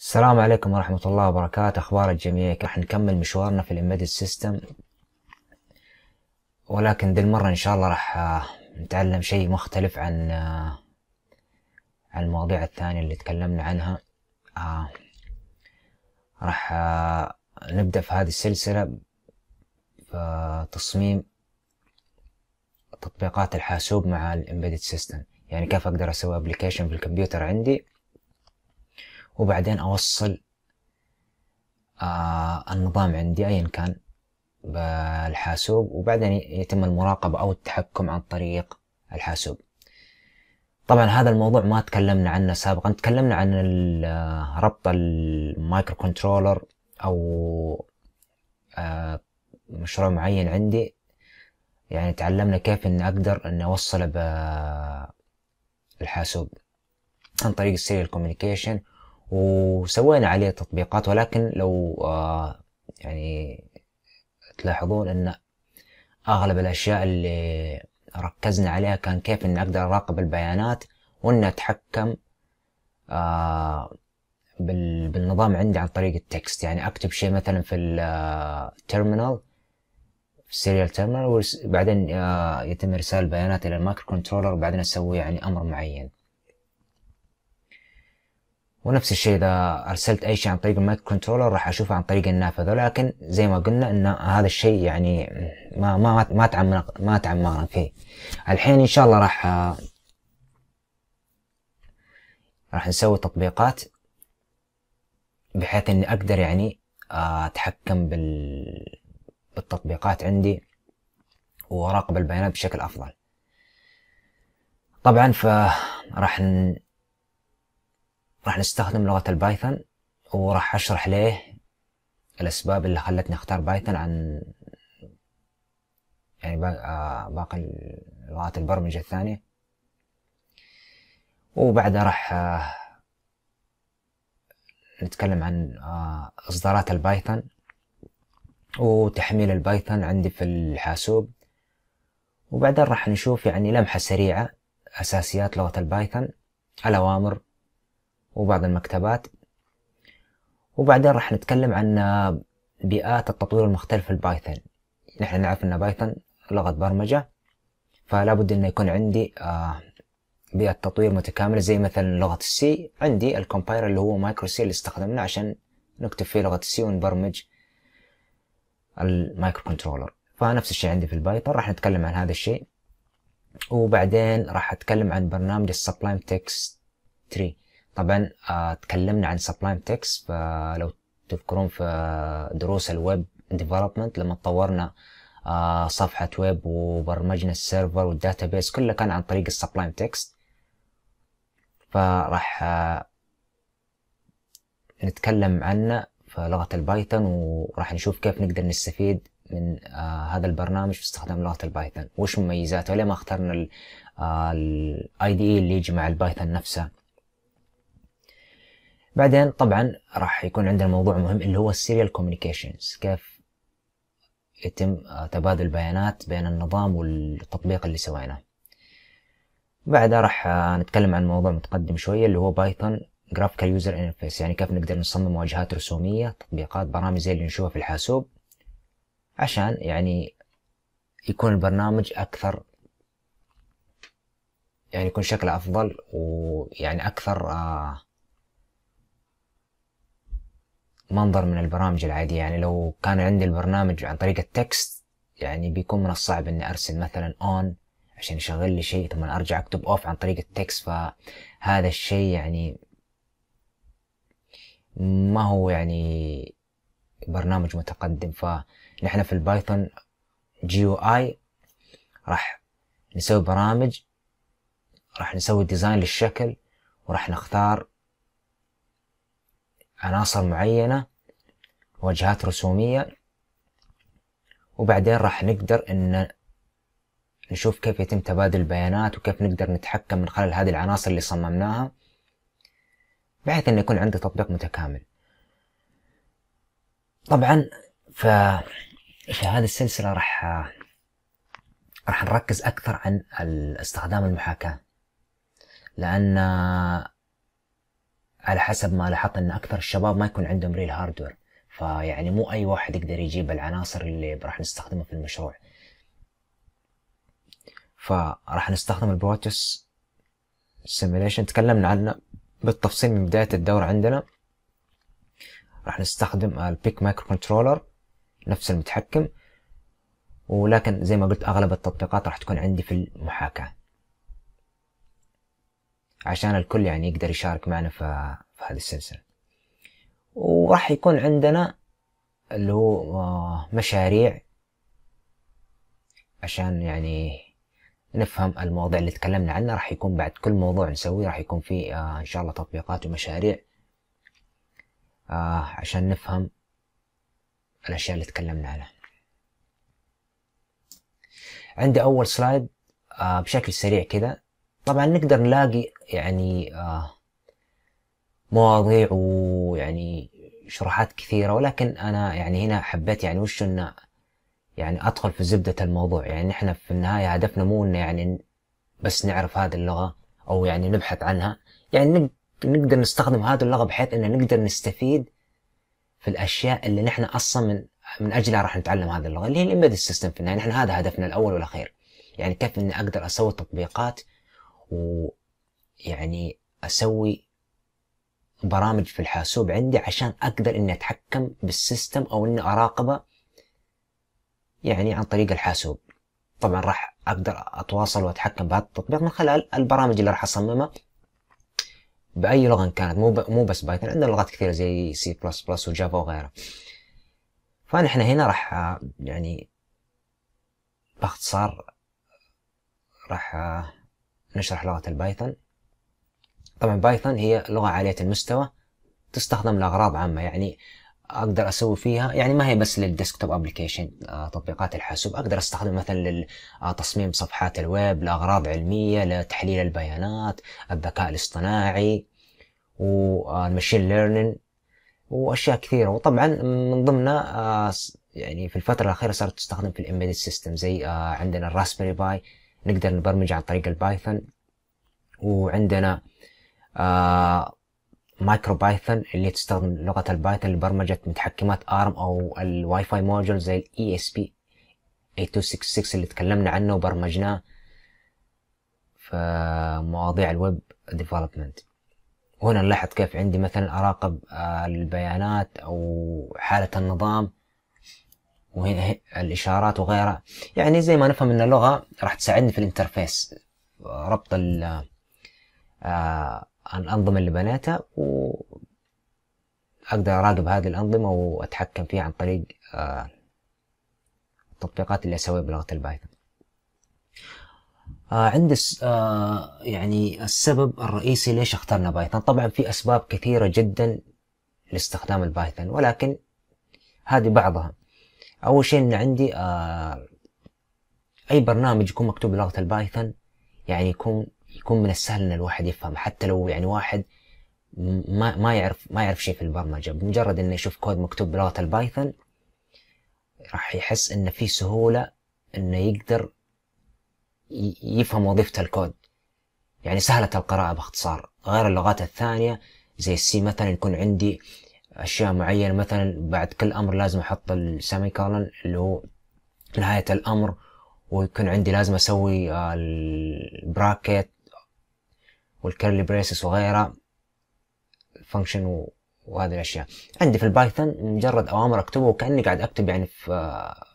السلام عليكم ورحمة الله وبركاته أخبار الجميع راح نكمل مشوارنا في الإمبيدد سيستم ولكن ذي المرة إن شاء الله راح آه، نتعلم شيء مختلف عن آه، عن المواضيع الثانية اللي تكلمنا عنها آه، راح نبدأ في هذه السلسلة تصميم تطبيقات الحاسوب مع الإمبيدد سيستم يعني كيف أقدر أسوي أبليكيشن في الكمبيوتر عندي وبعدين أوصل آه النظام عندي أيا كان بالحاسوب وبعدين يتم المراقبة أو التحكم عن طريق الحاسوب طبعا هذا الموضوع ما تكلمنا عنه سابقا تكلمنا عن آه، ربط المايكرو كنترولر أو آه، مشروع معين عندي يعني تعلمنا كيف اني أقدر اني أوصله بالحاسوب عن طريق السيريال كوميونيكيشن وسوينا عليه تطبيقات ولكن لو آه، يعني تلاحظون ان اغلب الاشياء اللي ركزنا عليها كان كيف اني اقدر اراقب البيانات واني اتحكم آه، بالنظام عندي عن طريق التكست يعني اكتب شيء مثلا في التيرمينال سيريال تيرمينال وبعدين يتم ارسال البيانات الى المايكرو كنترولر وبعدين اسوي يعني امر معين ونفس الشيء اذا ارسلت اي شيء عن طريق المايكرو كنترولر راح اشوفه عن طريق النافذه لكن زي ما قلنا ان هذا الشيء يعني ما ما ما تعمر ما تعمقنا فيه الحين ان شاء الله راح راح نسوي تطبيقات بحيث اني اقدر يعني آه، اتحكم بال بالتطبيقات عندي واراقب البيانات بشكل افضل طبعا فراح راح نستخدم لغة البايثون وراح أشرح ليه الأسباب اللي خلتني أختار بايثون عن يعني آه، باقي لغات البرمجة الثانية وبعدها راح آه، نتكلم عن آه، إصدارات البايثون وتحميل البايثون عندي في الحاسوب وبعدين راح نشوف يعني لمحة سريعة أساسيات لغة البايثون الأوامر وبعض المكتبات وبعدين راح نتكلم عن بيئات التطوير المختلفة لبايثون نحن نعرف أن بايثون لغة برمجة فلا بد أن يكون عندي آه، بيئة تطوير متكاملة زي مثلا لغة السي عندي الكومبايلر اللي هو مايكرو سي اللي استخدمناه عشان نكتب فيه لغة السي ونبرمج المايكرو كنترولر فنفس الشيء عندي في البايثون راح نتكلم عن هذا الشيء وبعدين راح اتكلم عن برنامج السبلايم تكست 3 طبعا آه، تكلمنا عن سبلايم تكس فلو تذكرون في آه، دروس الويب ديفلوبمنت لما طورنا آه، صفحة ويب وبرمجنا السيرفر والداتابيس كله كان عن طريق السبلايم تكست فراح نتكلم عنه في لغة البايثون وراح نشوف كيف نقدر نستفيد من هذا البرنامج في استخدام لغة البايثون وش مميزاته ليه ما اخترنا الاي دي e اللي يجي مع البايثون نفسه بعدين طبعا راح يكون عندنا موضوع مهم اللي هو السيريال كوميونيكيشنز كيف يتم آه، تبادل بيانات بين النظام والتطبيق اللي سويناه بعدها راح آه، نتكلم عن موضوع متقدم شوية اللي هو بايثون جرافيكال يوزر انترفيس يعني كيف نقدر نصمم واجهات رسومية تطبيقات برامج زي اللي نشوفها في الحاسوب عشان يعني يكون البرنامج أكثر يعني يكون شكله أفضل ويعني أكثر آه منظر من البرامج العادية يعني لو كان عندي البرنامج عن طريق التكست يعني بيكون من الصعب اني ارسل مثلا اون عشان يشغل لي شيء ثم ارجع اكتب اوف عن طريق التكست فهذا الشيء يعني ما هو يعني برنامج متقدم فنحن في البايثون جي او اي راح نسوي برامج راح نسوي ديزاين للشكل وراح نختار عناصر معينة وجهات رسومية وبعدين راح نقدر ان نشوف كيف يتم تبادل البيانات وكيف نقدر نتحكم من خلال هذه العناصر اللي صممناها بحيث ان يكون عندي تطبيق متكامل طبعا ف في هذه السلسلة راح راح نركز أكثر عن استخدام المحاكاة لأن على حسب ما لاحظت ان اكثر الشباب ما يكون عندهم ريل هاردوير فيعني مو اي واحد يقدر يجيب العناصر اللي راح نستخدمها في المشروع فراح نستخدم البروتوس سيميليشن تكلمنا عنه بالتفصيل من بداية الدورة عندنا راح نستخدم البيك مايكرو كنترولر نفس المتحكم ولكن زي ما قلت أغلب التطبيقات راح تكون عندي في المحاكاة عشان الكل يعني يقدر يشارك معنا في, في هذه السلسلة وراح يكون عندنا اللي هو آه، مشاريع عشان يعني نفهم المواضيع اللي تكلمنا عنها راح يكون بعد كل موضوع نسويه راح يكون فيه آه، ان شاء الله تطبيقات ومشاريع آه، عشان نفهم الاشياء اللي تكلمنا عنها عندي اول سلايد بشكل سريع كذا طبعا نقدر نلاقي يعني آه، مواضيع ويعني شروحات كثيرة ولكن أنا يعني هنا حبيت يعني وش إنه يعني أدخل في زبدة الموضوع يعني إحنا في النهاية هدفنا مو إنه يعني بس نعرف هذه اللغة أو يعني نبحث عنها يعني نقدر نستخدم هذه اللغة بحيث إنه نقدر نستفيد في الأشياء اللي نحن أصلا من من أجلها راح نتعلم هذه اللغة اللي هي الإمبيد سيستم في النهاية نحن هذا هدفنا الأول والأخير يعني كيف إني أقدر أسوي تطبيقات و يعني اسوي برامج في الحاسوب عندي عشان اقدر اني اتحكم بالسيستم او اني اراقبه يعني عن طريق الحاسوب طبعا راح اقدر اتواصل واتحكم بهذا التطبيق من خلال البرامج اللي راح اصممها باي لغه كانت مو مو بس بايثون عندنا لغات كثيره زي سي بلس بلس وجافا وغيرها فنحن هنا راح يعني باختصار راح نشرح لغه البايثون طبعا بايثون هي لغة عالية المستوى تستخدم لأغراض عامة يعني اقدر اسوي فيها يعني ما هي بس للديسكتوب ابلكيشن آه، تطبيقات الحاسوب اقدر استخدم مثلا لتصميم آه، صفحات الويب لاغراض علميه لتحليل البيانات الذكاء الاصطناعي والماشين آه، ليرنينج واشياء كثيره وطبعا من ضمنها يعني في الفتره الاخيره صارت تستخدم في الامبيدد سيستم زي عندنا الراسبيري باي نقدر نبرمج عن طريق البايثون وعندنا آه، مايكرو بايثون اللي تستخدم لغة البايثون لبرمجة متحكمات ARM أو الواي فاي موجول زي ال ESP 8266 اللي تكلمنا عنه وبرمجناه في مواضيع الويب ديفلوبمنت وهنا نلاحظ كيف عندي مثلا أراقب آه، البيانات أو حالة النظام وهنا الإشارات وغيرها يعني زي ما نفهم أن اللغة راح تساعدني في الانترفيس ربط ال آه، الأنظمة اللي بنيتها وأقدر أراقب هذه الأنظمة وأتحكم فيها عن طريق آه، التطبيقات اللي أسويها بلغة البايثون آه، عند آه، يعني السبب الرئيسي ليش اخترنا بايثون طبعا في اسباب كثيره جدا لاستخدام البايثون ولكن هذه بعضها اول شيء ان عندي اي برنامج يكون مكتوب بلغه البايثون يعني يكون يكون من السهل ان الواحد يفهم حتى لو يعني واحد ما ما يعرف ما يعرف شيء في البرمجه بمجرد انه يشوف كود مكتوب بلغه البايثون راح يحس ان في سهوله انه يقدر يفهم وظيفه الكود يعني سهله القراءه باختصار غير اللغات الثانيه زي السي مثلا يكون عندي اشياء معينه مثلا بعد كل امر لازم احط السيمي كولن اللي هو نهايه الامر ويكون عندي لازم اسوي آه، البراكت والكيرلي بريس وغيرها فانكشن وهذه الأشياء عندي في البايثون مجرد أوامر اكتبه وكأني قاعد أكتب يعني في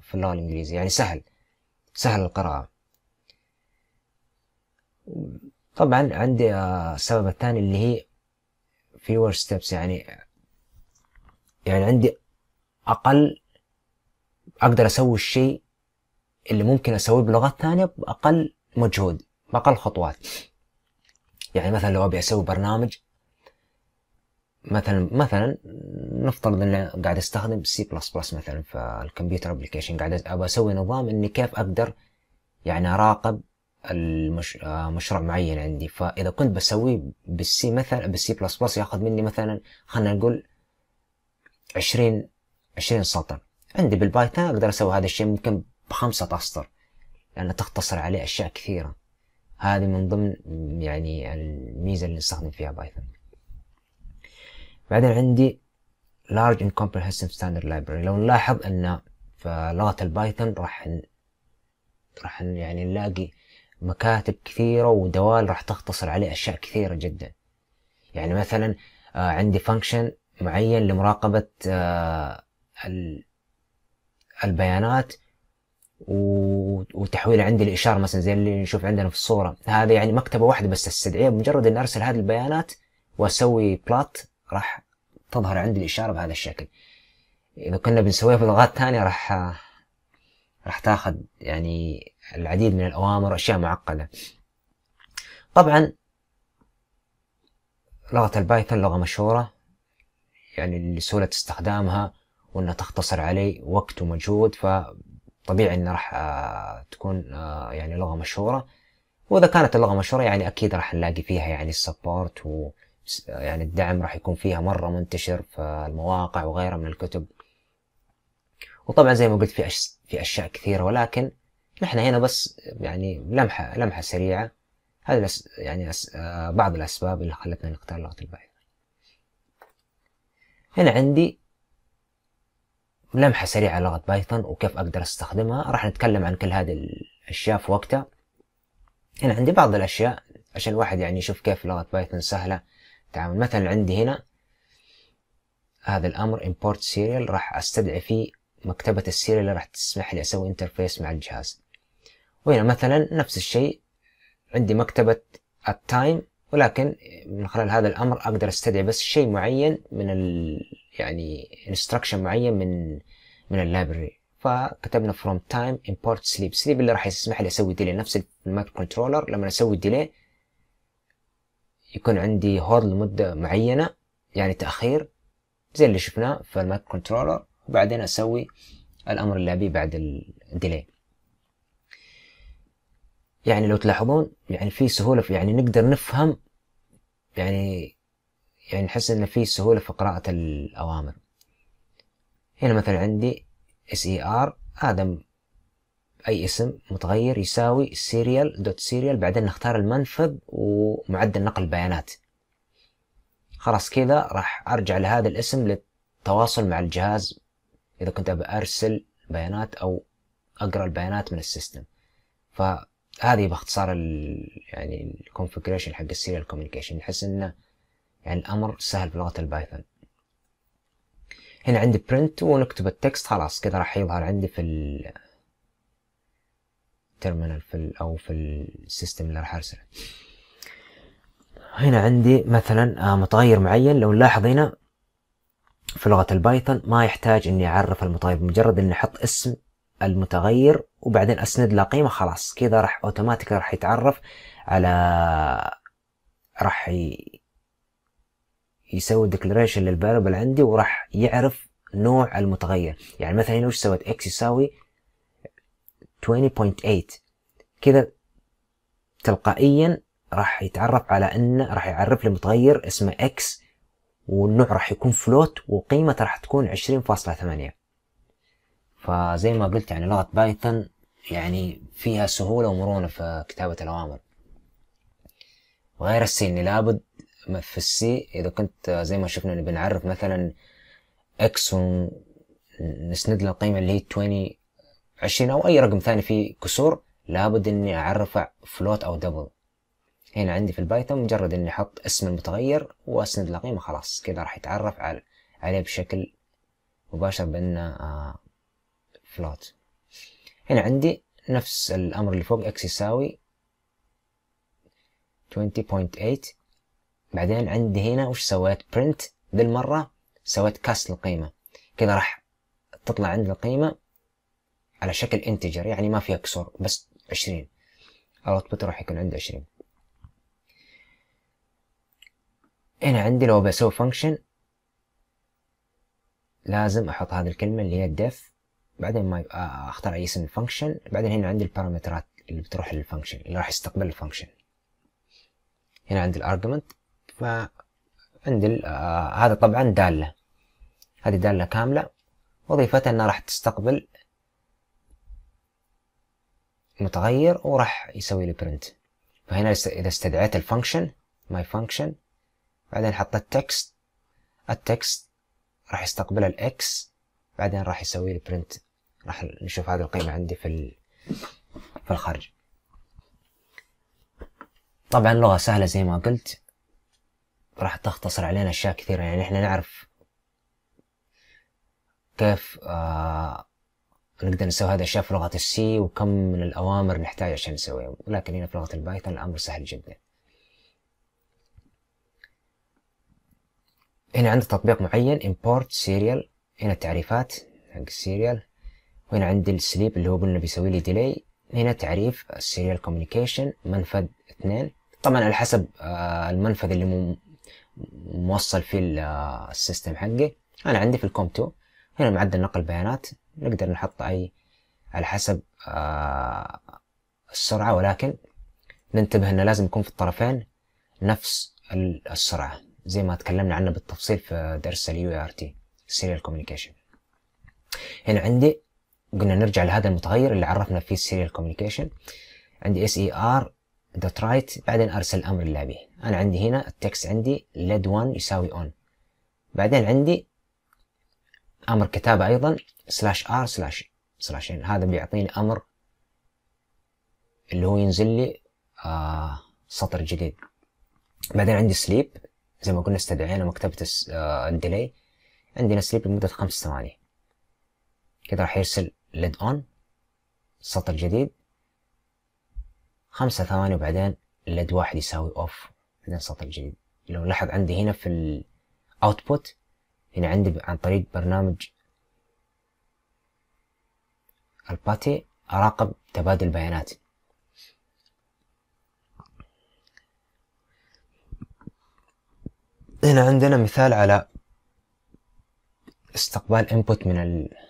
في اللغة الإنجليزية يعني سهل سهل القراءة طبعا عندي آه، السبب الثاني اللي هي fewer steps يعني يعني عندي أقل أقدر أسوي الشيء اللي ممكن أسويه بلغات ثانية بأقل مجهود بأقل خطوات يعني مثلا لو ابي اسوي برنامج مثلا مثلا نفترض اني قاعد استخدم سي بلس بلس مثلا في الكمبيوتر ابلكيشن قاعد ابى اسوي نظام اني كيف اقدر يعني اراقب المش... آه، مشروع معين عندي فاذا كنت بسويه بالسي مثلا بالسي بلس بلس ياخذ مني مثلا خلينا نقول عشرين عشرين سطر عندي بالبايثون اقدر اسوي هذا الشيء ممكن بخمسة اسطر لانه تختصر عليه اشياء كثيره هذه من ضمن يعني الميزة اللي نستخدم فيها بايثون بعدين عندي large and comprehensive standard library لو نلاحظ ان في لغة البايثون راح ن... راح يعني نلاقي مكاتب كثيرة ودوال راح تختصر عليه أشياء كثيرة جدا يعني مثلا آه، عندي فانكشن معين لمراقبة آه، البيانات وتحويل عندي الاشاره مثلا زي اللي نشوف عندنا في الصوره هذا يعني مكتبه واحده بس تستدعيها بمجرد ان ارسل هذه البيانات واسوي بلات راح تظهر عندي الاشاره بهذا الشكل اذا كنا بنسويها في لغات ثانيه راح راح تاخذ يعني العديد من الاوامر واشياء معقده طبعا لغه البايثون لغه مشهوره يعني لسهوله استخدامها وانها تختصر علي وقت ومجهود ف طبيعي ان راح آه، تكون آه، يعني لغه مشهوره واذا كانت اللغه مشهوره يعني اكيد راح نلاقي فيها يعني السبورت و يعني الدعم راح يكون فيها مره منتشر في المواقع وغيرها من الكتب وطبعا زي ما قلت في أش... في اشياء كثيره ولكن نحن هنا بس يعني لمحه لمحه سريعه هذا الأس... يعني أس... آه، بعض الاسباب اللي خلتنا نختار لغه البايثون هنا عندي لمحة سريعة لغة بايثون وكيف أقدر أستخدمها راح نتكلم عن كل هذه الأشياء في وقتها هنا عندي بعض الأشياء عشان الواحد يعني يشوف كيف لغة بايثون سهلة تعامل مثلا عندي هنا هذا الأمر import serial راح أستدعي فيه مكتبة السيريال اللي راح تسمح لي أسوي انترفيس مع الجهاز وهنا مثلا نفس الشيء عندي مكتبة التايم ولكن من خلال هذا الامر اقدر استدعي بس شيء معين من ال يعني انستركشن معين من من اللايبرري فكتبنا فروم تايم امبورت سليب سليب اللي راح يسمح لي اسوي ديلي نفس المايك كنترولر لما اسوي ديلي يكون عندي هولد لمده معينه يعني تاخير زي اللي شفناه في المايك كنترولر وبعدين اسوي الامر اللي ابيه بعد الديلي يعني لو تلاحظون يعني في سهوله في يعني نقدر نفهم يعني يعني نحس ان في سهوله في قراءه الاوامر هنا يعني مثلا عندي اس اي ار هذا اي اسم متغير يساوي سيريال دوت سيريال بعدين نختار المنفذ ومعدل نقل البيانات خلاص كذا راح ارجع لهذا الاسم للتواصل مع الجهاز اذا كنت ابى ارسل بيانات او اقرا البيانات من السيستم ف هذه باختصار الـ يعني الكونفجريشن حق السيريال كوميونيكيشن نحس انه يعني الامر سهل بلغه البايثون هنا عندي print ونكتب التكست خلاص كذا راح يظهر عندي في التيرمينال في الـ او في السيستم اللي راح ارسله هنا عندي مثلا آه، متغير معين لو نلاحظ هنا في لغة البايثون ما يحتاج اني اعرف المتغير مجرد اني احط اسم المتغير وبعدين اسند له قيمه خلاص كذا راح اوتوماتيك راح يتعرف على راح ي... يسوي ديكلاريشن للفاريبل عندي وراح يعرف نوع المتغير يعني مثلا هنا وش سويت اكس يساوي 20.8 كذا تلقائيا راح يتعرف على انه راح يعرف لي متغير اسمه اكس والنوع راح يكون فلوت وقيمته راح تكون 20.8 فزي ما قلت يعني لغة بايثون يعني فيها سهولة ومرونة في كتابة الأوامر غير السي اني لابد في السي إذا كنت زي ما شفنا بنعرف مثلا إكس ونسند له القيمة اللي هي 20 20 أو أي رقم ثاني فيه كسور لابد إني أعرفه فلوت أو دبل هنا عندي في البايثون مجرد إني أحط اسم المتغير وأسند له قيمة خلاص كذا راح يتعرف عليه بشكل مباشر بأنه آه، فلوت هنا عندي نفس الأمر اللي فوق x يساوي 20.8 بعدين عندي هنا وش سويت print ذي المرة سويت كاست القيمة كذا راح تطلع عندنا القيمة على شكل انتجر يعني ما فيها كسور بس 20 output راح يكون عندي 20 هنا عندي لو بسوي فانكشن لازم احط هذه الكلمة اللي هي def بعدين ما اختار اي اسم الفانكشن بعدين هنا عندي البارامترات اللي بتروح للفانكشن اللي راح يستقبل الفانكشن هنا عندي الارجمنت فعندي آه هذا طبعا دالة هذه دالة كاملة وظيفتها انها راح تستقبل متغير وراح يسوي لي برنت فهنا اذا استدعيت الفانكشن ماي فانكشن بعدين حطيت تكست التكست راح يستقبل الاكس بعدين راح يسوي لي برنت راح نشوف هذه القيمة عندي في في الخارج طبعا لغة سهلة زي ما قلت راح تختصر علينا أشياء كثيرة يعني إحنا نعرف كيف آه نقدر نسوي هذه الأشياء في لغة السي وكم من الأوامر نحتاج عشان نسويها لكن هنا في لغة البايثون الأمر سهل جدا هنا عندي تطبيق معين import serial هنا التعريفات حق السيريال وهنا عندي السليب اللي هو قلنا بيسوي لي ديلي هنا تعريف السيريال كوميونيكيشن منفذ اثنين طبعا على حسب آه، المنفذ اللي موصل فيه السيستم آه، حقي انا عندي في الكوم 2 هنا معدل نقل بيانات نقدر نحط اي على حسب آه، السرعة ولكن ننتبه انه لازم يكون في الطرفين نفس السرعة زي ما تكلمنا عنه بالتفصيل في درس اليو ار تي سيريال كوميونيكيشن هنا عندي قلنا نرجع لهذا المتغير اللي عرفنا فيه السيريال كوميونيكيشن عندي اس اي ار دوت رايت بعدين ارسل الامر اللي ابيه انا عندي هنا التكست عندي ليد 1 يساوي اون بعدين عندي امر كتابه ايضا سلاش ار سلاش سلاش يعني هذا بيعطيني امر اللي هو ينزل لي آه سطر جديد بعدين عندي سليب زي ما قلنا استدعينا مكتبة آه، الديلي عندنا سليب لمدة خمس ثواني كده راح يرسل ليد اون سطر جديد خمسة ثواني وبعدين ليد واحد يساوي اوف بعدين سطر جديد لو لاحظ عندي هنا في الاوتبوت هنا عندي عن طريق برنامج الباتي اراقب تبادل بيانات هنا عندنا مثال على استقبال input من ال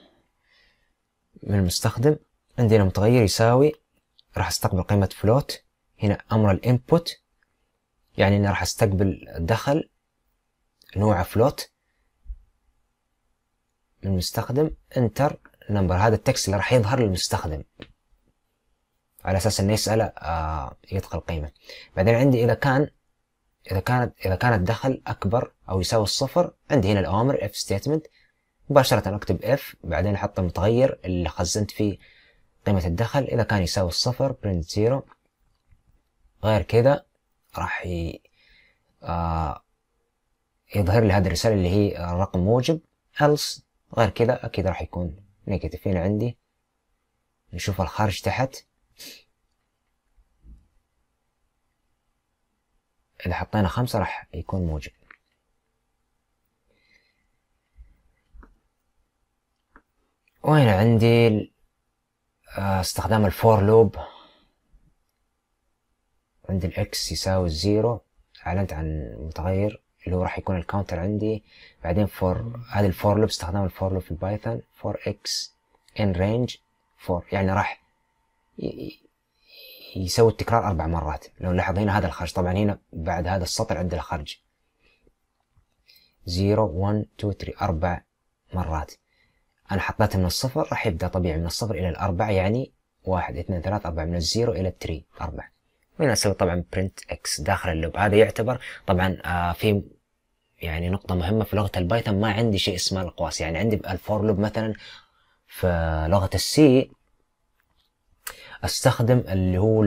من المستخدم عندنا متغير يساوي راح استقبل قيمة فلوت هنا أمر الانبوت يعني أنا راح استقبل دخل نوع فلوت من المستخدم انتر نمبر هذا التكست اللي راح يظهر للمستخدم على اساس انه يساله آه يدخل قيمه بعدين عندي اذا كان اذا كانت اذا كانت دخل اكبر او يساوي الصفر عندي هنا الاوامر اف ستيتمنت مباشرة أكتب اف بعدين أحط المتغير اللي خزنت فيه قيمة الدخل إذا كان يساوي الصفر print zero غير كذا راح ي... آه يظهر لي هذه الرسالة اللي هي الرقم موجب else غير كذا أكيد راح يكون نيجاتيف هنا عندي نشوف الخارج تحت إذا حطينا خمسة راح يكون موجب وين عندي آه، استخدام الفور لوب عند الاكس يساوي الزيرو اعلنت عن متغير اللي هو راح يكون الكاونتر عندي بعدين فور هذا الفور لوب استخدام الفور لوب في البايثون فور اكس ان رينج فور يعني راح يسوي التكرار اربع مرات لو نلاحظ هنا هذا الخرج طبعا هنا بعد هذا السطر عند الخرج 0 1 2 3 اربع مرات أنا حطيتها من الصفر راح يبدأ طبيعي من الصفر إلى الأربعة يعني واحد اثنين ثلاثة أربعة من الزيرو إلى التري أربعة وهنا أسوي طبعا برنت إكس داخل اللوب هذا يعتبر طبعا آه في يعني نقطة مهمة في لغة البايثون ما عندي شيء اسمه الأقواس يعني عندي الفور لوب مثلا في لغة السي استخدم اللي هو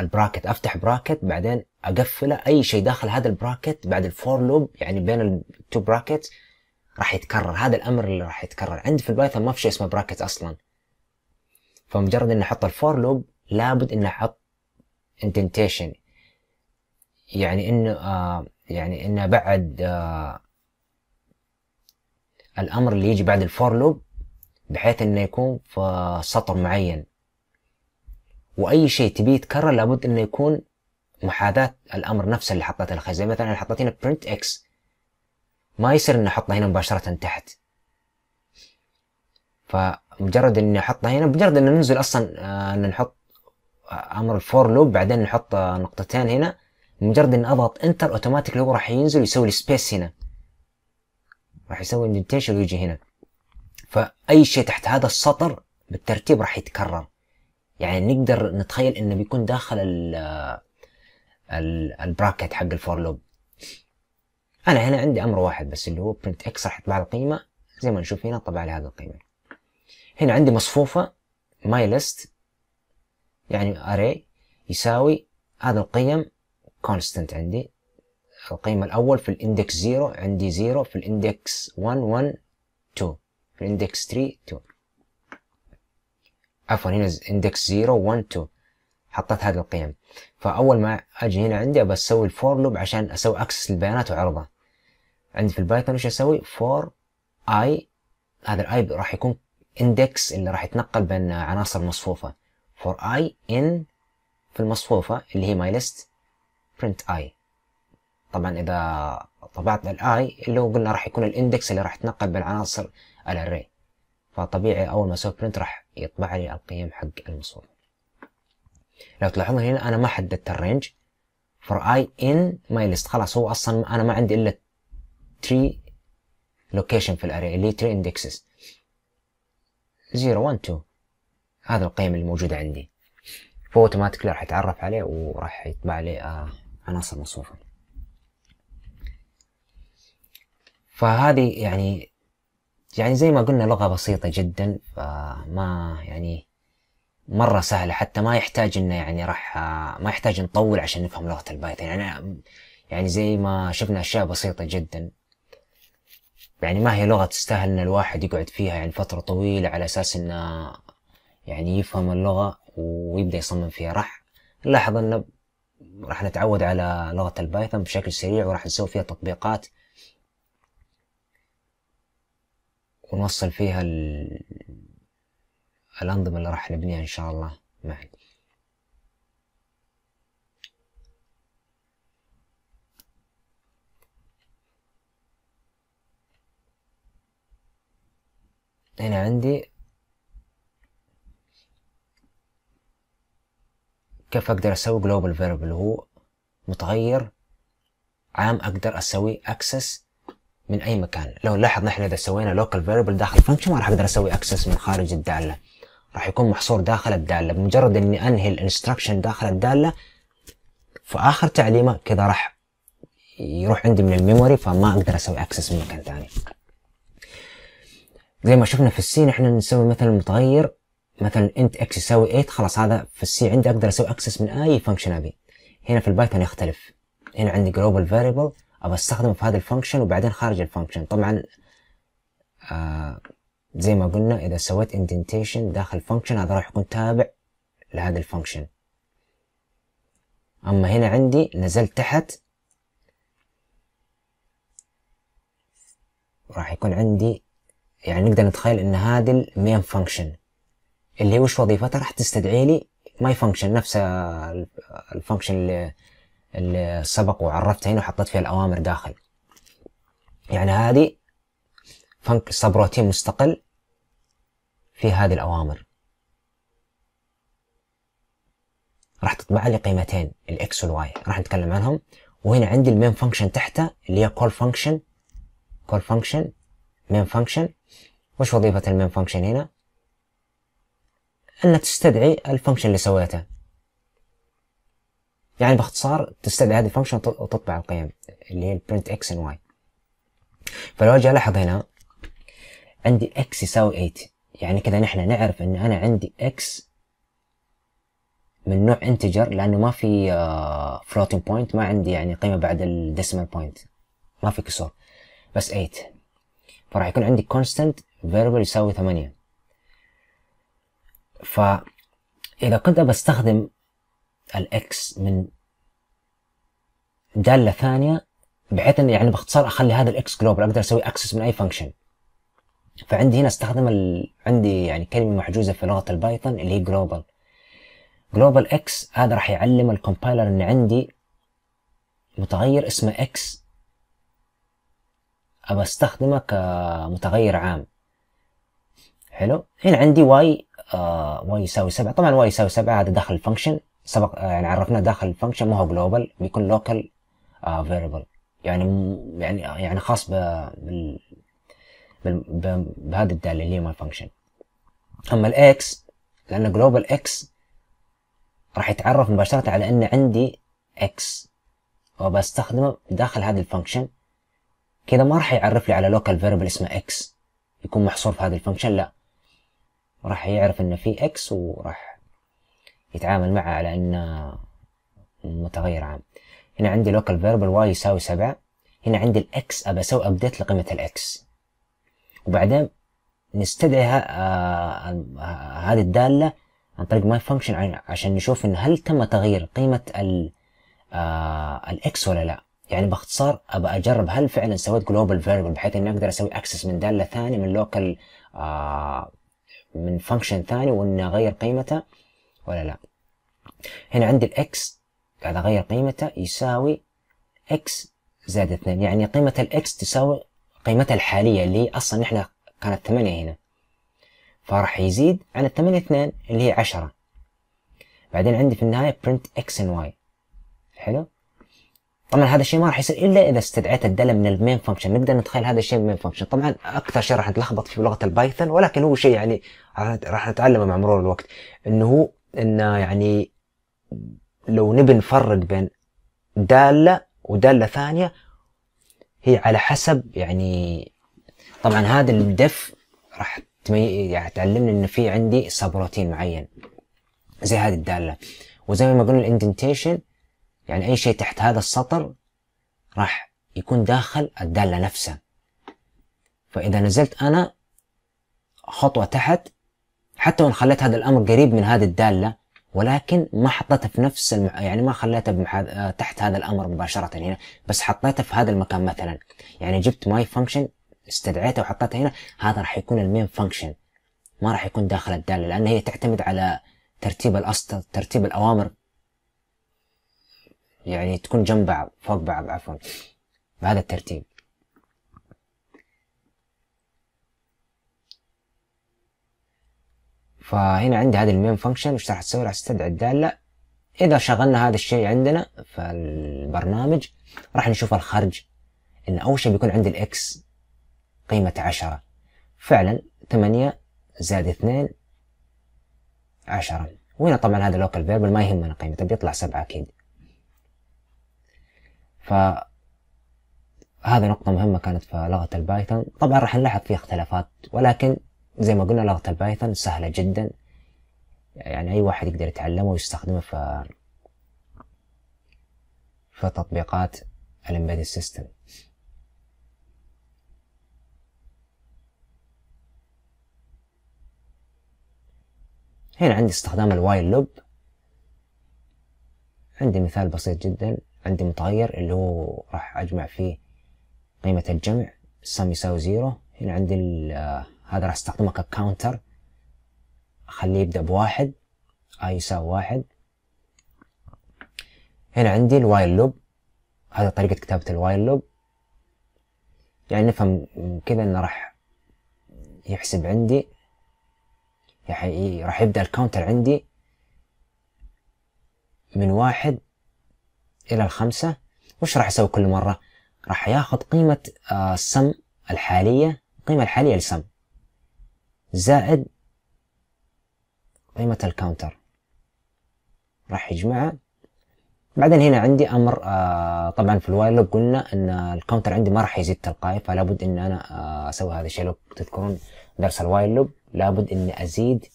البراكت افتح براكت بعدين اقفله اي شيء داخل هذا البراكت بعد الفور لوب يعني بين التو براكت راح يتكرر هذا الامر اللي راح يتكرر عندي في البايثون ما في شيء اسمه براكت اصلا فمجرد اني احط الفور لوب لابد اني احط انتنتيشن يعني انه آه يعني انه بعد آه الامر اللي يجي بعد الفور لوب بحيث انه يكون في سطر معين واي شيء تبيه يتكرر لابد انه يكون محاذاة الامر نفسه اللي حطيته يعني زي مثلا حطيت هنا برنت اكس ما يصير اني احطه هنا مباشرة تحت فمجرد اني احطه هنا مجرد ان ننزل اصلا آه، ان نحط آه، امر الفور لوب بعدين نحط آه، نقطتين هنا مجرد ان اضغط انتر اوتوماتيكلي هو راح ينزل يسوي لي سبيس هنا راح يسوي اندنتيشن ويجي هنا فاي شيء تحت هذا السطر بالترتيب راح يتكرر يعني نقدر نتخيل انه بيكون داخل ال البراكت حق الفور لوب انا هنا عندي امر واحد بس اللي هو برنت اكس راح يطبع القيمه زي ما نشوف هنا طبع لي هذه القيمه هنا عندي مصفوفه ماي ليست يعني اري يساوي هذا القيم كونستنت عندي القيمه الاول في الاندكس 0 عندي 0 في الاندكس 1 1 2 في الاندكس 3 2 عفوا هنا اندكس 0 1 2 حطيت هذه القيم فاول ما اجي هنا عندي بسوي الفور لوب عشان اسوي اكسس للبيانات وعرضها عندي في البايثون وش اسوي فور اي هذا الاي راح يكون اندكس اللي راح يتنقل بين عناصر مصفوفه فور اي ان في المصفوفه اللي هي ماي ليست print i طبعا اذا طبعت الاي اللي هو قلنا راح يكون الاندكس اللي راح يتنقل بين عناصر الاري فطبيعي اول ما اسوي print راح يطبع لي القيم حق المصفوفه لو تلاحظون هنا انا ما حددت الرينج فور اي ان ماي ليست خلاص هو اصلا انا ما عندي الا تري لوكيشن في الاري اللي تري اندكسز 0 1 2 هذا القيم الموجودة عندي فهو اوتوماتيكلي راح يتعرف عليه وراح يتبع لي آه، عناصر مصفوفه فهذه يعني يعني زي ما قلنا لغة بسيطة جدا فما يعني مرة سهلة حتى ما يحتاج انه يعني راح آه، ما يحتاج نطول عشان نفهم لغة البايثون يعني يعني زي ما شفنا اشياء بسيطة جدا يعني ما هي لغة تستاهل ان الواحد يقعد فيها يعني فترة طويلة على اساس انه يعني يفهم اللغة ويبدأ يصمم فيها راح نلاحظ انه راح نتعود على لغة البايثون بشكل سريع وراح نسوي فيها تطبيقات ونوصل فيها ال... الأنظمة اللي راح نبنيها إن شاء الله معي هنا عندي كيف أقدر أسوي global variable هو متغير عام أقدر أسوي access من أي مكان لو نلاحظ نحن إذا سوينا local variable داخل function ما راح أقدر أسوي access من خارج الدالة راح يكون محصور داخل الدالة بمجرد إني أنهي الانستركشن داخل الدالة في آخر تعليمة كذا راح يروح عندي من الميموري فما أقدر أسوي access من مكان ثاني زي ما شفنا في السين احنا نسوي مثلا متغير مثلا انت اكس يساوي 8 خلاص هذا في السي عندي اقدر اسوي اكسس من اي فانكشن ابي هنا في البايثون يختلف هنا عندي جلوبال فاريبل ابى استخدمه في هذا الفانكشن وبعدين خارج الفانكشن طبعا آه زي ما قلنا اذا سويت اندنتيشن داخل الفانكشن هذا راح يكون تابع لهذا الفانكشن اما هنا عندي نزلت تحت راح يكون عندي يعني نقدر نتخيل ان هذا المين فانكشن اللي هي وش وظيفتها راح تستدعي لي ماي فانكشن نفس الفانكشن اللي, اللي سبق وعرفتها هنا وحطيت فيها الاوامر داخل يعني هذه فانك سبروتين مستقل في هذه الاوامر راح تطبع لي قيمتين الاكس والواي راح نتكلم عنهم وهنا عندي المين فانكشن تحته اللي هي كول فانكشن كول فانكشن مين فانكشن وش وظيفة المين فانكشن هنا أنها تستدعي الفانكشن اللي سويته يعني باختصار تستدعي هذه الفانكشن وتطبع القيم اللي هي البرنت اكس ان واي فلو اجي الاحظ هنا عندي اكس يساوي 8 يعني كذا نحن نعرف ان انا عندي اكس من نوع انتجر لانه ما في فلوتنج آه، بوينت ما عندي يعني قيمه بعد الديسمال بوينت ما في كسور بس 8 فراح يكون عندي كونستنت variable يساوي 8 فإذا كنت بستخدم الإكس من دالة ثانية بحيث اني يعني باختصار اخلي هذا الاكس جلوبال اقدر اسوي اكسس من اي فانكشن فعندي هنا استخدم ال... عندي يعني كلمه محجوزه في لغه البايثون اللي هي جلوبال جلوبال اكس هذا راح يعلم الكومبايلر ان عندي متغير اسمه اكس ابى استخدمه كمتغير عام حلو هنا عندي واي آه واي يساوي 7 طبعا واي يساوي 7 هذا داخل الفانكشن سبق آه يعني عرفنا داخل الفانكشن ما هو جلوبال بيكون لوكال آه فيريبل يعني يعني آه، يعني خاص ب بال بهذه الداله اللي هي ماي فانكشن اما الاكس لان جلوبال اكس راح يتعرف مباشره على ان عندي اكس وبستخدمه داخل هذه الفانكشن كذا ما راح يعرف لي على لوكال فيربل اسمه اكس يكون محصور في هذه الفانكشن لا راح يعرف أن في إكس وراح يتعامل معه على أنه متغير عام هنا عندي لوكال فيربل واي يساوي سبعة هنا عندي الإكس أبى أسوي أبديت لقيمة الإكس وبعدين نستدعي آه، هذه الدالة عن طريق ماي فانكشن عشان نشوف إن هل تم تغيير قيمة الإكس آه، ولا لأ يعني باختصار ابى اجرب هل فعلا سويت جلوبال فيربل بحيث اني اقدر اسوي اكسس من داله ثانيه من لوكال آه من فانكشن ثاني وان اغير قيمته ولا لا هنا عندي الاكس قاعد اغير قيمته يساوي اكس زائد 2 يعني قيمه الاكس تساوي قيمتها الحاليه اللي اصلا احنا كانت 8 هنا فراح يزيد عن ال 8 2 اللي هي 10 بعدين عندي في النهايه print x and y حلو طبعا هذا الشيء ما راح يصير الا اذا استدعيت الداله من المين فانكشن نقدر نتخيل هذا الشيء من المين فانكشن طبعا اكثر شيء راح نتلخبط فيه بلغه البايثون ولكن هو شيء يعني راح نتعلمه مع مرور الوقت انه هو انه يعني لو نبي نفرق بين داله وداله ثانيه هي على حسب يعني طبعا هذا الدف راح تمي... يعني تعلمني انه في عندي سبروتين معين زي هذه الداله وزي ما قلنا الاندنتيشن يعني أي شيء تحت هذا السطر راح يكون داخل الدالة نفسها فإذا نزلت أنا خطوة تحت حتى وإن خليت هذا الأمر قريب من هذه الدالة ولكن ما حطيته في نفس الم... يعني ما خليته بمح... تحت هذا الأمر مباشرة هنا بس حطيته في هذا المكان مثلا يعني جبت ماي فانكشن استدعيته وحطيته هنا هذا راح يكون المين فانكشن ما راح يكون داخل الدالة لأن هي تعتمد على ترتيب الأسطر ترتيب الأوامر يعني تكون جنب بعض فوق بعض عفوا بهذا الترتيب فهنا عندي هذه المين فانكشن وش راح تسوي راح تستدعي الدالة إذا شغلنا هذا الشيء عندنا في البرنامج راح نشوف الخرج إن أول شيء بيكون عندي الإكس قيمة 10 فعلا 8 زائد 2 10 وهنا طبعا هذا لوكال فيربل ما يهمنا قيمته بيطلع 7 أكيد ف هذه نقطة مهمة كانت في لغة البايثون طبعا راح نلاحظ فيها اختلافات ولكن زي ما قلنا لغة البايثون سهلة جدا يعني أي واحد يقدر يتعلمه ويستخدمه في في تطبيقات الامبيدد سيستم هنا عندي استخدام الوايل لوب عندي مثال بسيط جدا عندي متغير اللي هو راح أجمع فيه قيمة الجمع السم يساوي زيرو هنا عندي آه، هذا راح استخدمه ككاونتر أخليه يبدأ بواحد اي يساوي واحد هنا عندي الوايل لوب هذا طريقة كتابة الوايل لوب يعني نفهم كذا انه راح يحسب عندي راح يبدأ الكاونتر عندي من واحد إلى الخمسة وش راح يسوي كل مرة؟ راح ياخذ قيمة آه، السم الحالية القيمة الحالية للسم زائد قيمة الكاونتر راح يجمعها بعدين هنا عندي امر آه، طبعا في الوايل لوب قلنا ان الكاونتر عندي ما راح يزيد تلقائي فلا بد ان انا آه، اسوي هذا الشيء لو تذكرون درس الوايل لوب لابد اني ازيد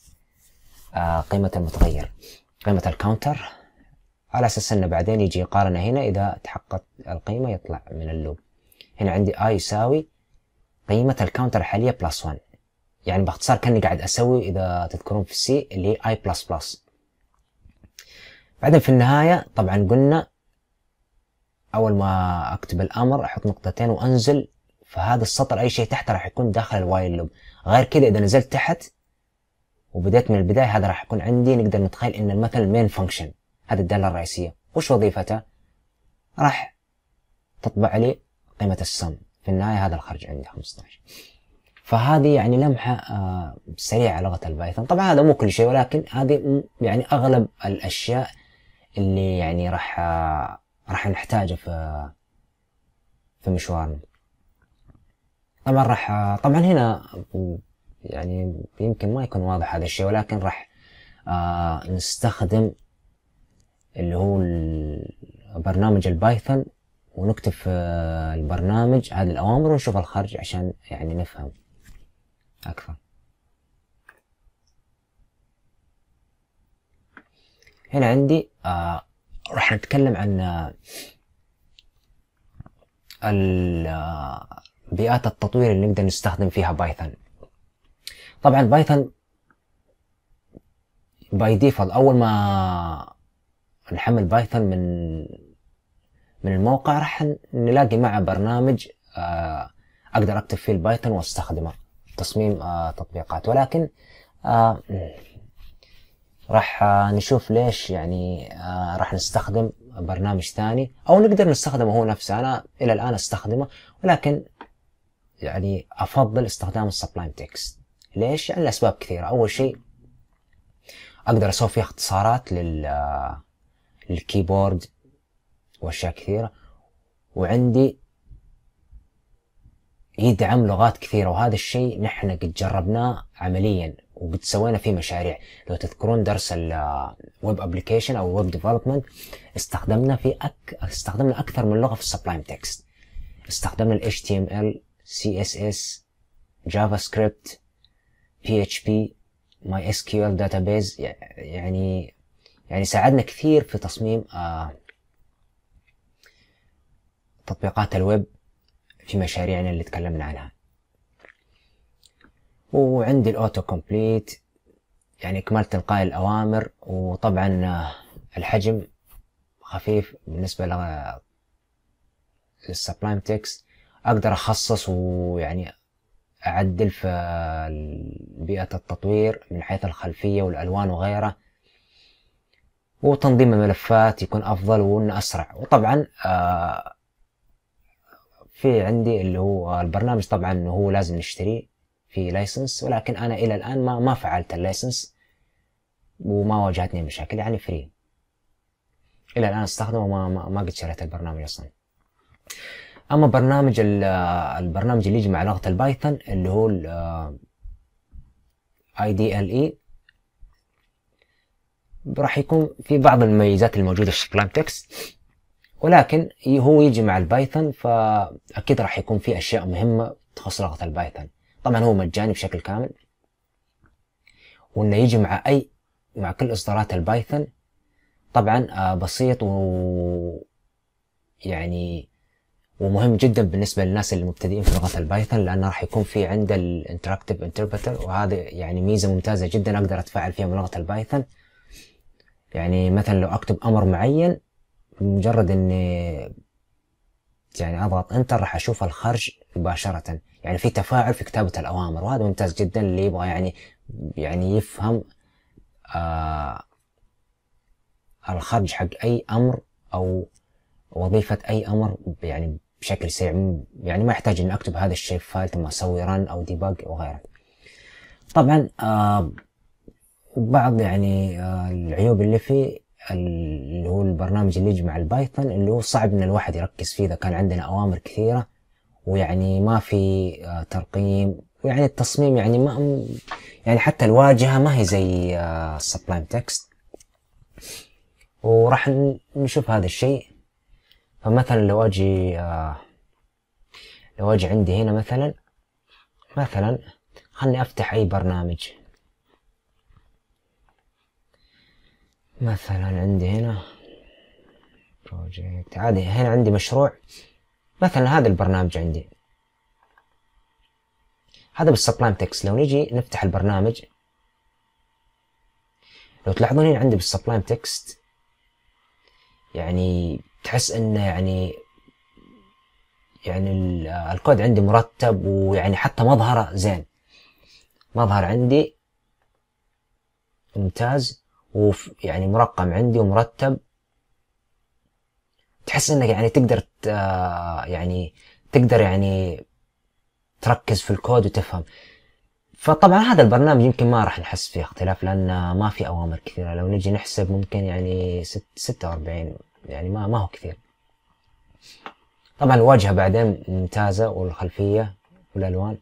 قيمه المتغير قيمه الكاونتر على اساس انه بعدين يجي يقارنه هنا اذا تحققت القيمه يطلع من اللوب هنا عندي اي يساوي قيمه الكاونتر الحاليه بلس 1 يعني باختصار كاني قاعد اسوي اذا تذكرون في السي اللي هي اي بلس بلس بعدين في النهايه طبعا قلنا اول ما اكتب الامر احط نقطتين وانزل فهذا السطر اي شيء تحته راح يكون داخل الوايل لوب غير كذا اذا نزلت تحت وبدأت من البداية هذا راح يكون عندي نقدر نتخيل ان المثل مين فانكشن هذه الدالة الرئيسية وش وظيفته؟ راح تطبع لي قيمة السم في النهاية هذا الخرج عندي 15 فهذه يعني لمحة آه، سريعة لغة البايثون طبعا هذا مو كل شيء ولكن هذه يعني أغلب الأشياء اللي يعني راح آه، راح نحتاجه في في مشوارنا طبعا راح آه، طبعا هنا يعني يمكن ما يكون واضح هذا الشيء ولكن راح نستخدم اللي هو برنامج البايثون ونكتب في البرنامج هذه الأوامر ونشوف الخارج عشان يعني نفهم أكثر هنا عندي آه راح نتكلم عن آه, آه، بيئات التطوير اللي نقدر نستخدم فيها بايثون طبعا بايثون باي ديفولت اول ما نحمل بايثون من من الموقع راح نلاقي معه برنامج آه، اقدر اكتب فيه البايثون واستخدمه تصميم آه، تطبيقات ولكن آه، راح نشوف ليش يعني راح نستخدم برنامج ثاني او نقدر نستخدمه هو نفسه انا الى الان استخدمه ولكن يعني افضل استخدام السبلايم تكست ليش؟ يعني لاسباب كثيره اول شيء اقدر اسوي فيها اختصارات لل الكيبورد واشياء كثيره وعندي يدعم لغات كثيره وهذا الشيء نحن قد جربناه عمليا وقد سوينا فيه مشاريع لو تذكرون درس الويب ابلكيشن او الويب ديفلوبمنت استخدمنا في أك... استخدمنا اكثر من لغه في السبلايم تكست استخدمنا ال HTML CSS JavaScript PHP MySQL database يعني يعني ساعدنا كثير في تصميم آه، تطبيقات الويب في مشاريعنا اللي تكلمنا عنها وعندي الاوتو كومبليت يعني اكمال تلقائي الاوامر وطبعا آه، الحجم خفيف بالنسبه ل للسبلايم تكس اقدر اخصص ويعني اعدل في آه، بيئه التطوير من حيث الخلفيه والالوان وغيره وتنظيم الملفات يكون افضل وانه اسرع وطبعا آه، في عندي اللي هو البرنامج طبعا هو لازم نشتريه في لايسنس ولكن انا الى الان ما ما فعلت اللايسنس وما واجهتني مشاكل يعني فري الى الان استخدمه وما ما, ما قد شريت البرنامج اصلا اما برنامج البرنامج اللي يجمع لغه البايثون اللي هو اي دي ال اي آه، راح يكون في بعض المميزات الموجودة في كلايم تكست ولكن هو يجي مع البايثون فأكيد راح يكون في أشياء مهمة تخص لغة البايثون طبعا هو مجاني بشكل كامل وإنه يجي مع أي مع كل إصدارات البايثون طبعا آه، بسيط و يعني ومهم جدا بالنسبه للناس المبتدئين في لغه البايثون لانه راح يكون في عنده الانتراكتيف انتربتر وهذا يعني ميزه ممتازه جدا اقدر اتفاعل فيها بلغه البايثون يعني مثلا لو اكتب امر معين مجرد اني يعني اضغط انتر راح اشوف الخرج مباشره يعني في تفاعل في كتابه الاوامر وهذا ممتاز جدا اللي يبغى يعني يعني يفهم آه الخرج حق اي امر او وظيفه اي امر يعني بشكل سريع يعني ما يحتاج اني اكتب هذا الشيء في فايل ثم اسوي رن او ديباج وغيره طبعا آه بعض يعني آه، العيوب اللي فيه اللي هو البرنامج اللي يجمع البايثون اللي هو صعب ان الواحد يركز فيه اذا كان عندنا اوامر كثيره ويعني ما في آه، ترقيم ويعني التصميم يعني ما يعني حتى الواجهه ما هي زي السبلايم آه، تكست وراح نشوف هذا الشيء فمثلا لو اجي لو اجي عندي هنا مثلا مثلا خلني افتح اي برنامج مثلا عندي هنا بروجكت عادي هنا عندي مشروع مثلا هذا البرنامج عندي هذا بالسبلايم تكست لو نجي نفتح البرنامج لو تلاحظون هنا عندي بالسبلايم تكست يعني تحس انه يعني يعني الكود عندي مرتب ويعني حتى مظهره زين مظهر عندي ممتاز ويعني يعني مرقم عندي ومرتب تحس انك يعني تقدر يعني تقدر يعني تركز في الكود وتفهم فطبعا هذا البرنامج يمكن ما راح نحس فيه اختلاف لان ما في اوامر كثيره لو نجي نحسب ممكن يعني ست 46 يعني ما ما هو كثير طبعا الواجهه بعدين ممتازه والخلفيه والالوان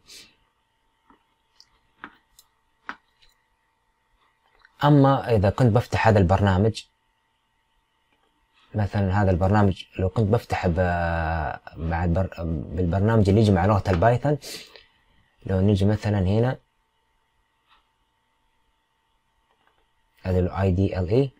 اما اذا كنت بفتح هذا البرنامج مثلا هذا البرنامج لو كنت بفتح مع بالبرنامج اللي يجي مع لغه البايثون لو نجي مثلا هنا هذا الـ IDLE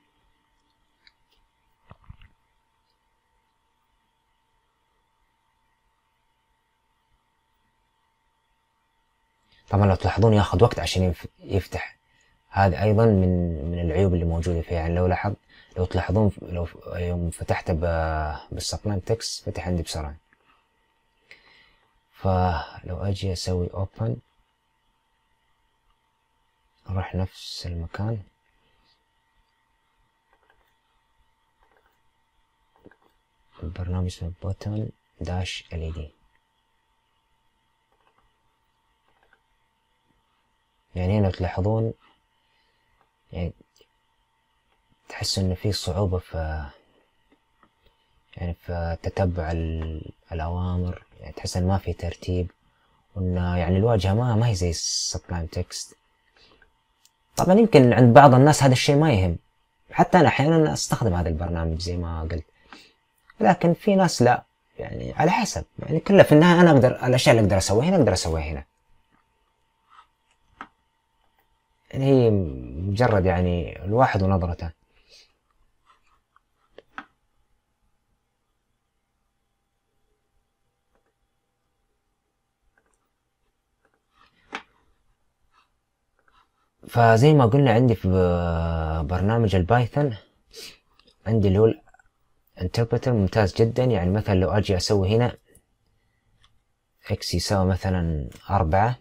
طبعا لو تلاحظون ياخذ وقت عشان يفتح هذا أيضا من من العيوب اللي موجودة فيها يعني لو لاحظ لو تلاحظون لو يوم فتحت بالسبلايم تكست فتح عندي بسرعة فلو أجي أسوي أوبن أروح نفس المكان البرنامج اسمه بوتون داش ال دي يعني هنا تلاحظون يعني تحس إن في صعوبة في يعني في تتبع الأوامر يعني تحس إن ما في ترتيب وإنه يعني الواجهة ما ما هي زي السبلايم تكست طبعا يمكن عند بعض الناس هذا الشيء ما يهم حتى أنا أحيانا أستخدم هذا البرنامج زي ما قلت لكن في ناس لا يعني على حسب يعني كله في النهاية أنا أقدر الأشياء اللي أقدر أسويها هنا أقدر أسويها هنا يعني هي مجرد يعني الواحد ونظرته فزي ما قلنا عندي في برنامج البايثون عندي اللي هو الانتربتر ممتاز جدا يعني مثلا لو اجي اسوي هنا اكس يساوي مثلا أربعة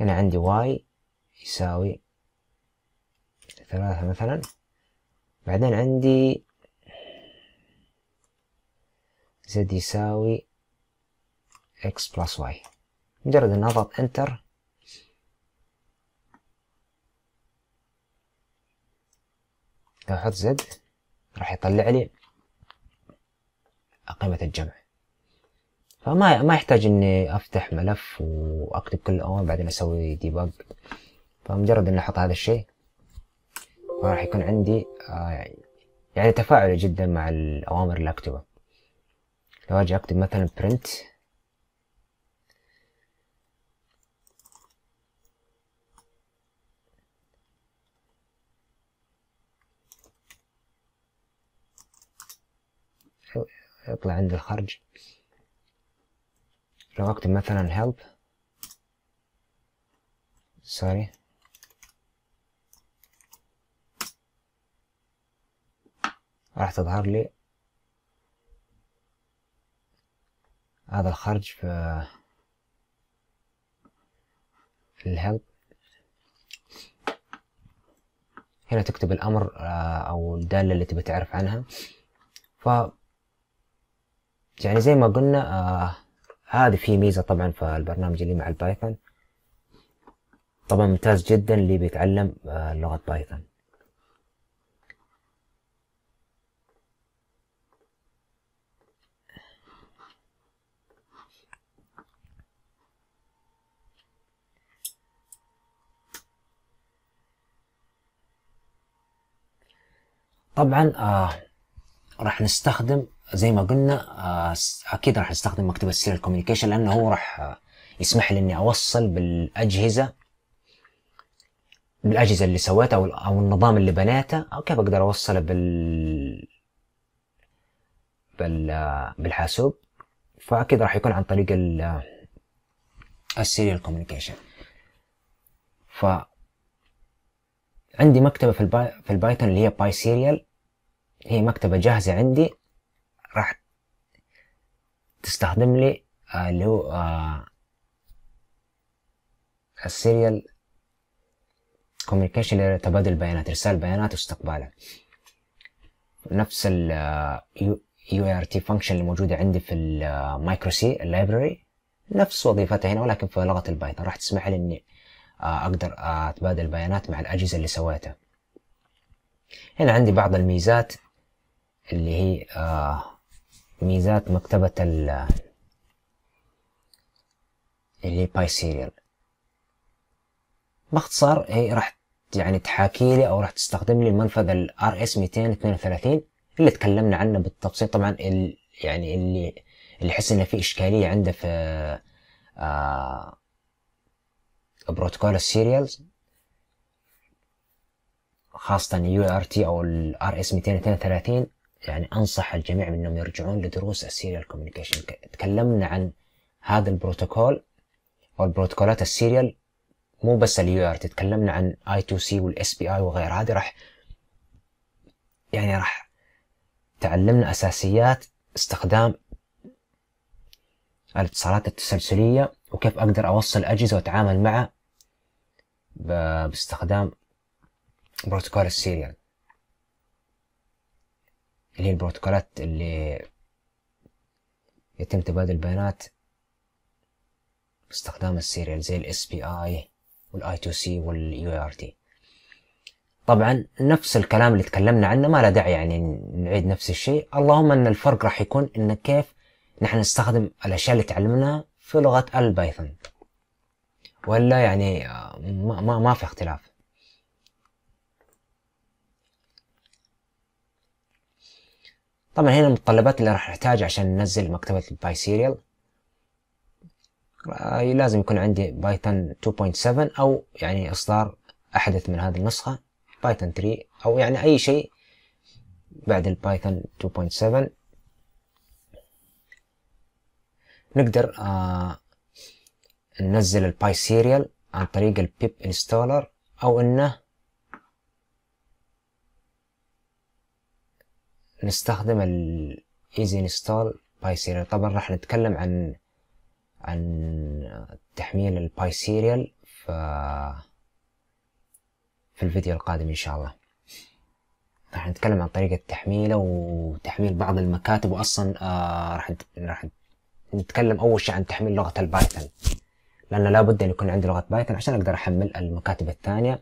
هنا عندي واي يساوي ثلاثة مثلا بعدين عندي زد يساوي اكس بلس واي مجرد ان اضغط انتر لو احط زد راح يطلع لي قيمة الجمع فما ما يحتاج اني افتح ملف واكتب كل الاوامر بعدين اسوي ديباج فمجرد اني احط هذا الشيء راح يكون عندي آه، يعني تفاعلي جدا مع الاوامر اللي اكتبها لو اجي اكتب مثلا print يطلع عند الخرج لو أكتب مثلا help sorry راح تظهر لي هذا الخرج في في الهلب هنا تكتب الأمر آه، أو الدالة اللي تبي تعرف عنها ف يعني زي ما قلنا آه، هذه في ميزه طبعا في البرنامج اللي مع البايثون طبعا ممتاز جدا اللي بيتعلم آه، لغه بايثون طبعا آه راح نستخدم زي ما قلنا آه، اكيد راح استخدم مكتبه السيريال الكوميونيكيشن لانه هو راح آه، يسمح لي اني اوصل بالاجهزه بالاجهزه اللي سويتها او او النظام اللي بنيته او كيف اقدر اوصله بال بال آه، بالحاسوب فاكيد راح يكون عن طريق ال السيريال كوميونيكيشن ف عندي مكتبه في الباي... في البايثون اللي هي باي سيريال هي مكتبه جاهزه عندي راح تستخدم لي آه، اللي هو آه، السيريال كوميونيكيشن اللي تبادل البيانات ارسال بيانات واستقبالها نفس ال يو ار تي فانكشن اللي موجوده عندي في المايكرو سي اللايبرري نفس وظيفتها هنا ولكن في لغه البايثون راح تسمح لي اني آه، اقدر اتبادل بيانات مع الاجهزه اللي سويتها هنا عندي بعض الميزات اللي هي ميزات مكتبة ال اللي باي سيريال باختصار هي راح يعني تحاكي لي او راح تستخدم لي منفذ ال اس 232 اللي تكلمنا عنه بالتفصيل طبعا ال يعني اللي اللي يحس انه في اشكالية عنده في آه بروتوكول السيريالز خاصة يو ار تي او ال ار اس 232 يعني انصح الجميع منهم يرجعون لدروس السيريال كوميونيكيشن تكلمنا عن هذا البروتوكول او البروتوكولات السيريال مو بس اليو ار تكلمنا عن اي 2 سي والاس بي اي وغير هذه راح يعني راح تعلمنا اساسيات استخدام الاتصالات التسلسليه وكيف اقدر اوصل اجهزه واتعامل معها باستخدام بروتوكول السيريال اللي هي البروتوكولات اللي يتم تبادل بيانات باستخدام السيريال زي الاس بي اي والاي تو سي واليو ار تي طبعا نفس الكلام اللي تكلمنا عنه ما له داعي يعني نعيد نفس الشيء اللهم ان الفرق راح يكون ان كيف نحن نستخدم الاشياء اللي تعلمناها في لغه البايثون ولا يعني آه، ما ما, ما في اختلاف طبعا هنا المتطلبات اللي راح نحتاجها عشان ننزل مكتبة الباي سيريال آه، لازم يكون عندي بايثون 2.7 او يعني اصدار احدث من هذه النسخة بايثون 3 او يعني اي شيء بعد البايثون 2.7 نقدر آه ننزل الباي سيريال عن طريق البيب انستولر او انه نستخدم الـ Easy Install باي سيريال طبعا راح نتكلم عن عن تحميل الباي سيريال ف في الفيديو القادم ان شاء الله راح نتكلم عن طريقة تحميله وتحميل بعض المكاتب واصلا آه، راح راح نتكلم اول شيء عن تحميل لغة البايثون لانه لابد ان يكون عندي لغة بايثون عشان اقدر احمل المكاتب الثانية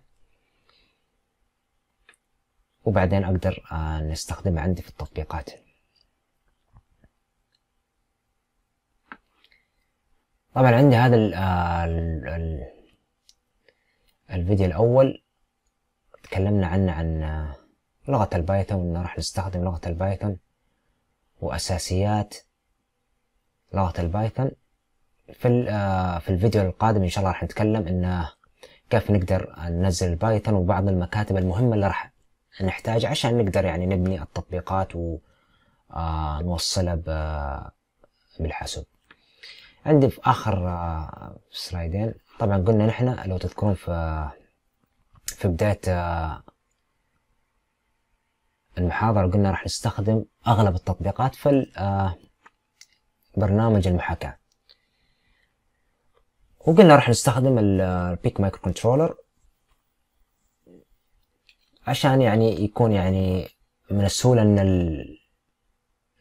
وبعدين أقدر آه، نستخدمه عندي في التطبيقات طبعا عندي هذا ال آه، ال ال الفيديو الأول تكلمنا عنه عن آه، لغة البايثون راح نستخدم لغة البايثون وأساسيات لغة البايثون في في الفيديو القادم إن شاء الله راح نتكلم إنه كيف نقدر ننزل البايثون وبعض المكاتب المهمة اللي راح نحتاج عشان نقدر يعني نبني التطبيقات ونوصلها آه، بالحاسوب عندي في آخر آه، سلايدين طبعا قلنا نحن لو تذكرون في في بداية آه، المحاضرة قلنا راح نستخدم أغلب التطبيقات في برنامج المحاكاة وقلنا راح نستخدم البيك مايكرو كنترولر عشان يعني يكون يعني من السهولة ان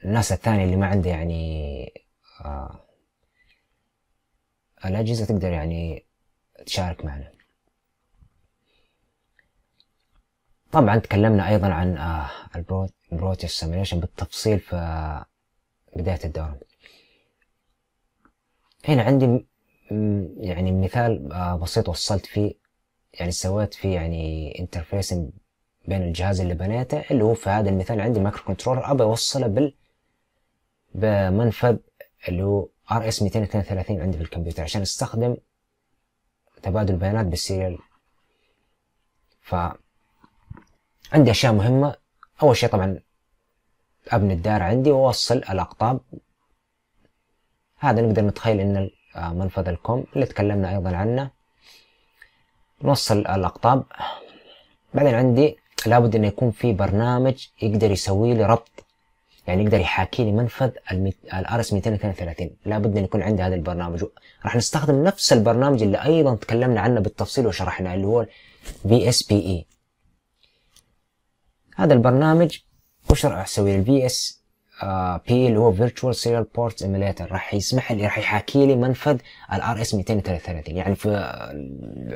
الناس الثانية اللي ما عنده يعني آه الأجهزة تقدر يعني تشارك معنا طبعا تكلمنا أيضا عن آه البروتيس سيميليشن بالتفصيل في آه، بداية الدورة هنا عندي يعني مثال آه، بسيط وصلت فيه يعني سويت فيه يعني انترفيسنج بين الجهاز اللي بنيته اللي هو في هذا المثال عندي مايكرو كنترولر ابى اوصله بال بمنفذ اللي هو ار اس 232 عندي في الكمبيوتر عشان استخدم تبادل بيانات بالسيريال ف عندي اشياء مهمه اول شيء طبعا ابني الدائره عندي واوصل الاقطاب هذا نقدر نتخيل ان آه، منفذ الكوم اللي تكلمنا ايضا عنه نوصل الاقطاب بعدين عندي لابد انه يكون في برنامج يقدر يسوي لي ربط يعني يقدر يحاكي لي منفذ الار اس 232 لابد ان يكون عندي هذا البرنامج راح نستخدم نفس البرنامج اللي ايضا تكلمنا عنه بالتفصيل وشرحناه اللي هو في اس بي اي هذا البرنامج وش راح اسوي الفي اس بي اللي هو فيرتشوال سيريال بورت ايميليتر راح يسمح لي راح يحاكي لي منفذ الار اس 233 يعني في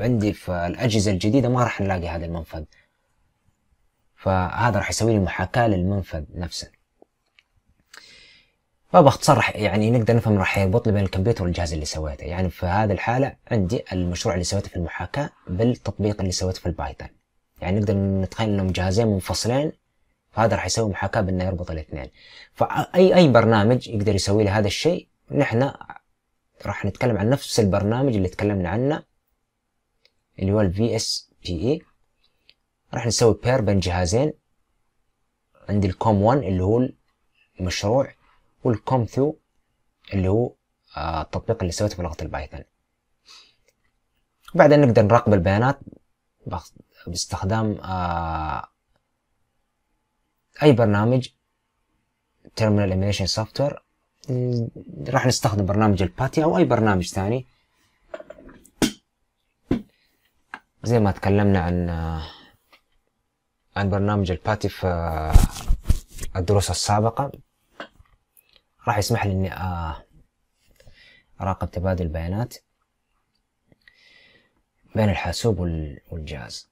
عندي في الاجهزه الجديده ما راح نلاقي هذا المنفذ فهذا راح يسوي لي محاكاة للمنفذ نفسه فباختصار يعني نقدر نفهم راح يربط لي بين الكمبيوتر والجهاز اللي سويته يعني في هذه الحالة عندي المشروع اللي سويته في المحاكاة بالتطبيق اللي سويته في البايثون يعني نقدر نتخيل انهم جهازين منفصلين فهذا راح يسوي محاكاة بانه يربط الاثنين فاي اي برنامج يقدر يسوي لي هذا الشيء نحن راح نتكلم عن نفس البرنامج اللي تكلمنا عنه اللي هو الفي اس بي اي راح نسوي بير بين جهازين عندي الكوم 1 اللي هو المشروع والكوم 2 اللي هو آه، التطبيق اللي سويته بلغة البايثون وبعدين نقدر نراقب البيانات باستخدام آه، اي برنامج تيرمينال ايميليشن Software راح نستخدم برنامج الباتي او اي برنامج ثاني زي ما تكلمنا عن آه، عن برنامج الباتي في آه، الدروس السابقة راح يسمح لي اني آه، اراقب تبادل البيانات بين الحاسوب والجهاز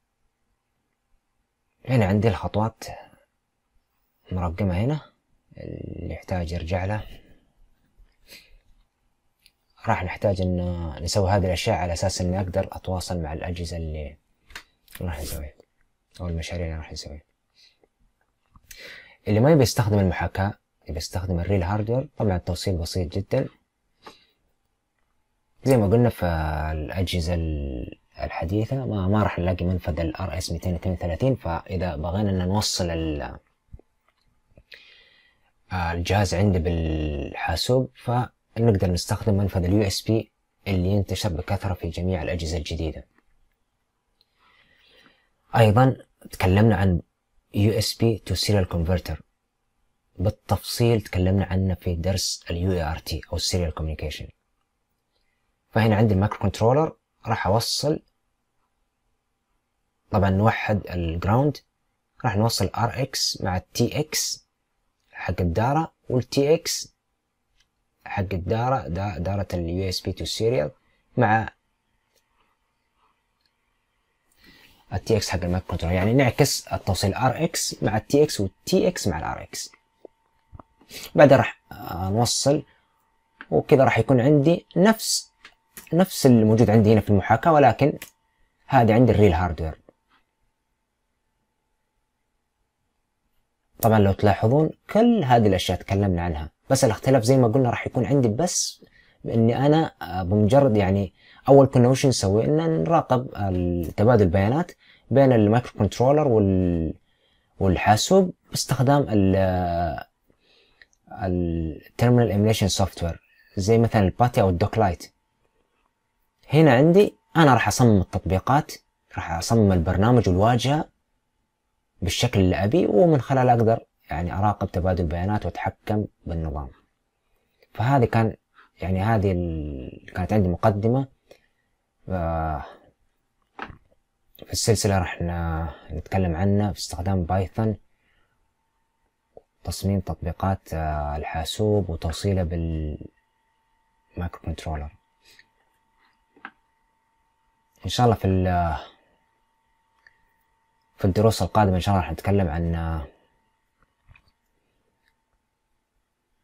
هنا عندي الخطوات مرقمة هنا اللي يحتاج يرجع له راح نحتاج ان آه، نسوي هذه الاشياء على اساس اني اقدر اتواصل مع الاجهزة اللي راح نسويها او المشاريع اللي راح نسويها اللي ما يبي يستخدم المحاكاة يبي يستخدم الريل هاردوير طبعا التوصيل بسيط جدا زي ما قلنا في الأجهزة الحديثة ما, ما راح نلاقي منفذ ال RS 232 فإذا بغينا أن نوصل الجهاز عندي بالحاسوب فنقدر نستخدم منفذ اليو اس بي اللي ينتشر بكثرة في جميع الأجهزة الجديدة ايضا تكلمنا عن يو اس بي تو سيريال كونفرتر بالتفصيل تكلمنا عنه في درس اليو اي ار تي او السيريال كوميونيكيشن فهنا عندي المايكرو كنترولر راح اوصل طبعا نوحد الجراوند راح نوصل ار اكس مع التي اكس حق الدارة والتي اكس حق الدارة دارة اليو اس بي تو سيريال مع التي اكس حق الماك كنترول يعني نعكس التوصيل ار اكس مع التي اكس والتي اكس مع الار اكس بعدها راح آه، نوصل وكذا راح يكون عندي نفس نفس الموجود عندي هنا في المحاكاة ولكن هذه عندي الريل هاردوير طبعا لو تلاحظون كل هذه الاشياء تكلمنا عنها بس الاختلاف زي ما قلنا راح يكون عندي بس باني انا آه، بمجرد يعني اول كنا وش نسوي ان نراقب تبادل البيانات بين المايكرو كنترولر وال والحاسوب باستخدام ال التيرمينال ايميليشن سوفت وير زي مثلا الباتي او الدوك لايت هنا عندي انا راح اصمم التطبيقات راح اصمم البرنامج والواجهه بالشكل اللي ابي ومن خلاله اقدر يعني اراقب تبادل البيانات واتحكم بالنظام فهذه كان يعني هذه ال... كانت عندي مقدمه في السلسلة راح نتكلم عنه في استخدام بايثون تصميم تطبيقات آه، الحاسوب وتوصيله بالمايكرو كنترولر ان شاء الله في في الدروس القادمة ان شاء الله راح نتكلم عن آه،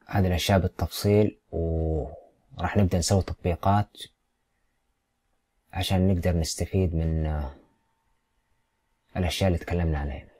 هذه الاشياء بالتفصيل وراح نبدأ نسوي تطبيقات عشان نقدر نستفيد من الأشياء اللي تكلمنا عليها